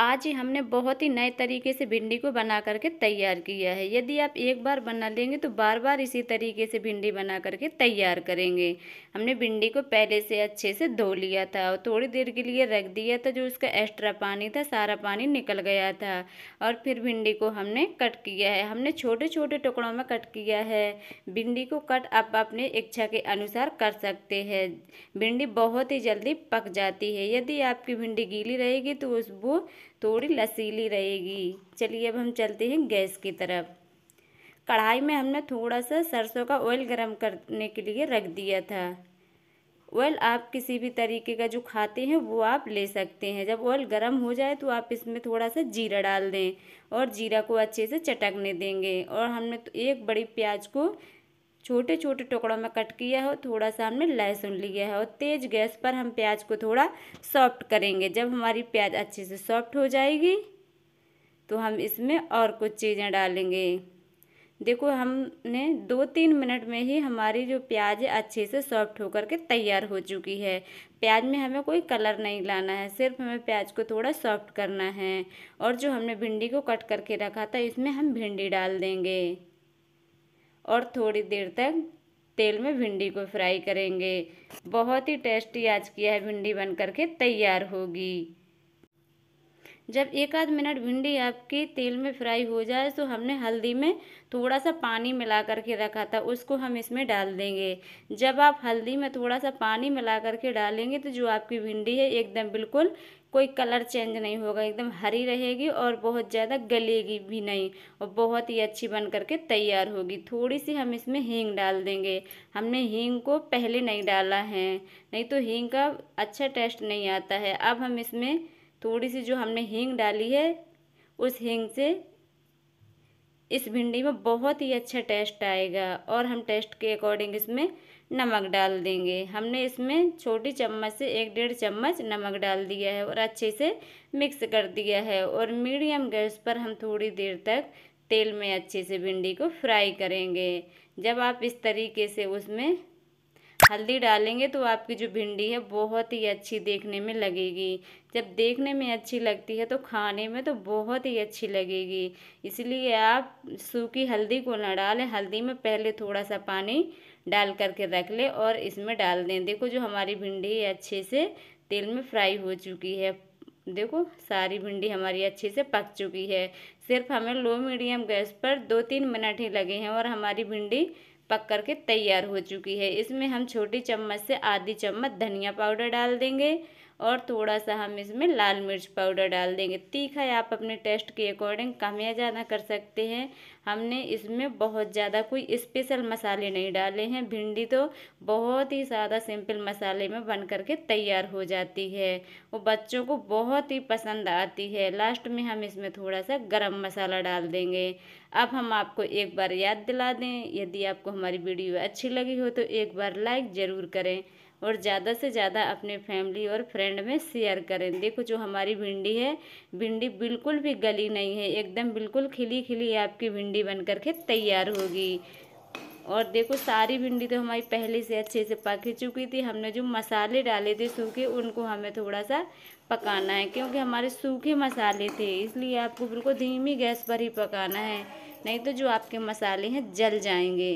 आज ही हमने बहुत ही नए तरीके से भिंडी को बना करके तैयार किया है यदि आप एक बार बना लेंगे तो बार बार इसी तरीके से भिंडी बना करके तैयार करेंगे हमने भिंडी को पहले से अच्छे से धो लिया था और थोड़ी देर के लिए रख दिया था जो उसका एक्स्ट्रा पानी था सारा पानी निकल गया था और फिर भिंडी को हमने कट किया है हमने छोटे छोटे टुकड़ों में कट किया है भिंडी को कट आप अपने इच्छा के अनुसार कर सकते हैं भिंडी बहुत ही जल्दी पक जाती है यदि आपकी भिंडी गीली रहेगी तो उस वो थोड़ी लसीली रहेगी चलिए अब हम चलते हैं गैस की तरफ कढ़ाई में हमने थोड़ा सा सरसों का ऑयल गरम करने के लिए रख दिया था ऑयल आप किसी भी तरीके का जो खाते हैं वो आप ले सकते हैं जब ऑयल गर्म हो जाए तो आप इसमें थोड़ा सा जीरा डाल दें और जीरा को अच्छे से चटकने देंगे और हमने तो एक बड़ी प्याज को छोटे छोटे टुकड़ों में कट किया है थोड़ा सा हमने लहसुन लिया है और तेज़ गैस पर हम प्याज को थोड़ा सॉफ्ट करेंगे जब हमारी प्याज अच्छे से सॉफ्ट हो जाएगी तो हम इसमें और कुछ चीज़ें डालेंगे देखो हमने दो तीन मिनट में ही हमारी जो प्याज है अच्छे से सॉफ्ट होकर के तैयार हो चुकी है प्याज में हमें कोई कलर नहीं लाना है सिर्फ हमें प्याज को थोड़ा सॉफ्ट करना है और जो हमने भिंडी को कट करके रखा था इसमें हम भिंडी डाल देंगे और थोड़ी देर तक तेल में भिंडी को फ्राई करेंगे बहुत ही टेस्टी आज की यह भिंडी बन करके तैयार होगी जब एक आध मिनट भिंडी आपकी तेल में फ्राई हो जाए तो हमने हल्दी में थोड़ा सा पानी मिला करके रखा था उसको हम इसमें डाल देंगे जब आप हल्दी में थोड़ा सा पानी मिला करके डालेंगे तो जो आपकी भिंडी है एकदम बिल्कुल कोई कलर चेंज नहीं होगा एकदम हरी रहेगी और बहुत ज़्यादा गलेगी भी नहीं और बहुत ही अच्छी बन करके तैयार होगी थोड़ी सी हम इसमें हींग डाल देंगे हमने हींग को पहले नहीं डाला है नहीं तो हींग का अच्छा टेस्ट नहीं आता है अब हम इसमें थोड़ी सी जो हमने हींग डाली है उस हींग से इस भिंडी में बहुत ही अच्छा टेस्ट आएगा और हम टेस्ट के अकॉर्डिंग इसमें नमक डाल देंगे हमने इसमें छोटी चम्मच से एक डेढ़ चम्मच नमक डाल दिया है और अच्छे से मिक्स कर दिया है और मीडियम गैस पर हम थोड़ी देर तक तेल में अच्छे से भिंडी को फ्राई करेंगे जब आप इस तरीके से उसमें हल्दी डालेंगे तो आपकी जो भिंडी है बहुत ही अच्छी देखने में लगेगी जब देखने में अच्छी लगती है तो खाने में तो बहुत ही अच्छी लगेगी इसलिए आप सूखी हल्दी को ना डालें हल्दी में पहले थोड़ा सा पानी डाल करके रख लें और इसमें डाल दें देखो जो हमारी भिंडी है अच्छे से तेल में फ्राई हो चुकी है देखो सारी भिंडी हमारी अच्छे से पक चुकी है सिर्फ हमें लो मीडियम गैस पर दो तीन मिनट ही लगे हैं और हमारी भिंडी पक कर के तैयार हो चुकी है इसमें हम छोटी चम्मच से आधी चम्मच धनिया पाउडर डाल देंगे और थोड़ा सा हम इसमें लाल मिर्च पाउडर डाल देंगे तीखा आप अपने टेस्ट के अकॉर्डिंग कम या ज़्यादा कर सकते हैं हमने इसमें बहुत ज़्यादा कोई स्पेशल मसाले नहीं डाले हैं भिंडी तो बहुत ही ज़्यादा सिंपल मसाले में बन करके तैयार हो जाती है वो बच्चों को बहुत ही पसंद आती है लास्ट में हम इसमें थोड़ा सा गरम मसाला डाल देंगे अब हम आपको एक बार याद दिला दें यदि आपको हमारी वीडियो अच्छी लगी हो तो एक बार लाइक ज़रूर करें और ज़्यादा से ज़्यादा अपने फैमिली और फ्रेंड में शेयर करें देखो जो हमारी भिंडी है भिंडी बिल्कुल भी गली नहीं है एकदम बिल्कुल खिली खिली आपकी भिंडी बन करके तैयार होगी और देखो सारी भिंडी तो हमारी पहले से अच्छे से पक ही चुकी थी हमने जो मसाले डाले थे सूखे उनको हमें थोड़ा सा पकाना है क्योंकि हमारे सूखे मसाले थे इसलिए आपको बिल्कुल धीमी गैस पर ही पकाना है नहीं तो जो आपके मसाले हैं जल जाएंगे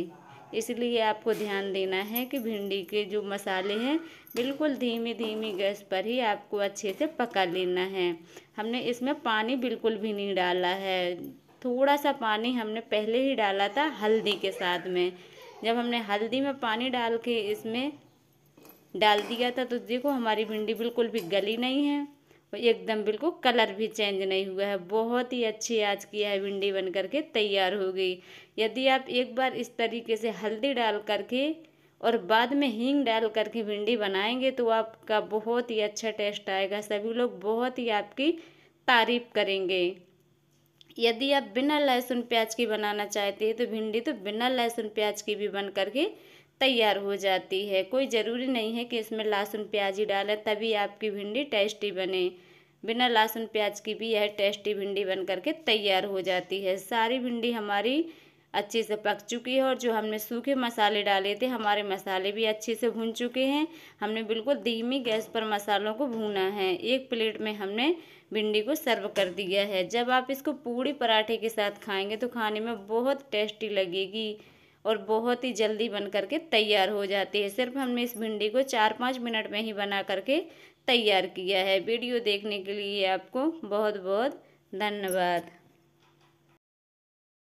इसलिए आपको ध्यान देना है कि भिंडी के जो मसाले हैं बिल्कुल धीमी धीमी गैस पर ही आपको अच्छे से पका लेना है हमने इसमें पानी बिल्कुल भी नहीं डाला है थोड़ा सा पानी हमने पहले ही डाला था हल्दी के साथ में जब हमने हल्दी में पानी डाल के इसमें डाल दिया था तो देखो हमारी भिंडी बिल्कुल भी गली नहीं है एकदम बिल्कुल कलर भी चेंज नहीं हुआ है बहुत ही अच्छी आज की यह भिंडी बन करके तैयार हो गई यदि आप एक बार इस तरीके से हल्दी डाल करके और बाद में हींग डाल करके भिंडी बनाएंगे तो आपका बहुत ही अच्छा टेस्ट आएगा सभी लोग बहुत ही आपकी तारीफ करेंगे यदि आप बिना लहसुन प्याज की बनाना चाहते हैं तो भिंडी तो बिना लहसुन प्याज की भी बन करके तैयार हो जाती है कोई ज़रूरी नहीं है कि इसमें लहसुन प्याज ही डालें तभी आपकी भिंडी टेस्टी बने बिना लहसुन प्याज की भी यह टेस्टी भिंडी बन करके तैयार हो जाती है सारी भिंडी हमारी अच्छे से पक चुकी है और जो हमने सूखे मसाले डाले थे हमारे मसाले भी अच्छे से भून चुके हैं हमने बिल्कुल धीमी गैस पर मसालों को भूना है एक प्लेट में हमने भिंडी को सर्व कर दिया है जब आप इसको पूड़ी पराठे के साथ खाएंगे तो खाने में बहुत टेस्टी लगेगी और बहुत ही जल्दी बन करके तैयार हो जाती है सिर्फ हमने इस भिंडी को चार पाँच मिनट में ही बना करके तैयार किया है वीडियो देखने के लिए आपको बहुत बहुत धन्यवाद